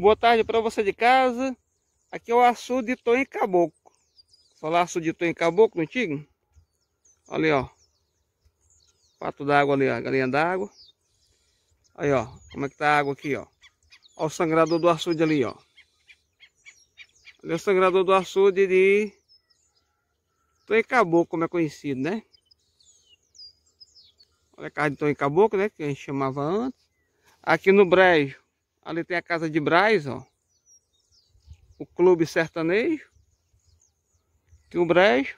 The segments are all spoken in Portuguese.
Boa tarde para você de casa. Aqui é o açude de Toim Caboclo. Falar açude de Toim Caboclo antigo? Ali, ó. Pato d'água ali, ó. Galinha d'água. Aí, ó. Como é que tá a água aqui, ó. Olha o sangrador do açude ali, ó. Ali é o sangrador do açude de Toim Caboclo, como é conhecido, né? Olha a casa de Toim Caboclo, né? Que a gente chamava antes. Aqui no brejo Ali tem a casa de Braz, ó. O clube sertanejo. Tem o brejo.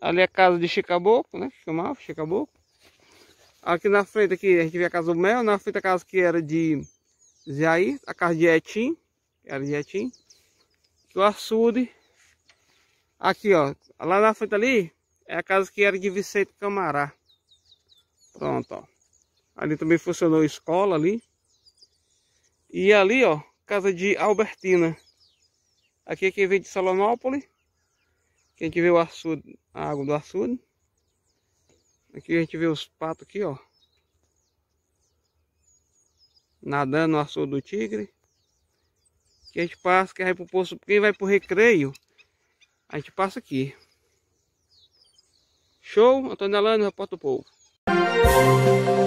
Ali é a casa de Chicaboco, né? Que chamava Chicaboco. Aqui na frente aqui, a gente vê a casa do Mel. Na frente a casa que era de Jair. A casa de Etim. Era de Etim. o açude. Aqui, ó. Lá na frente ali é a casa que era de Vicente Camará. Pronto, ó. Ali também funcionou escola ali. E ali, ó, casa de Albertina. Aqui é quem vem de Salomópolis. quem a gente vê o açude, a água do açude. Aqui a gente vê os patos aqui, ó. Nadando no açude do tigre. Aqui a gente passa, quem vai pro poço, quem vai pro recreio, a gente passa aqui. Show, Antônio Alano, Repórter do Povo.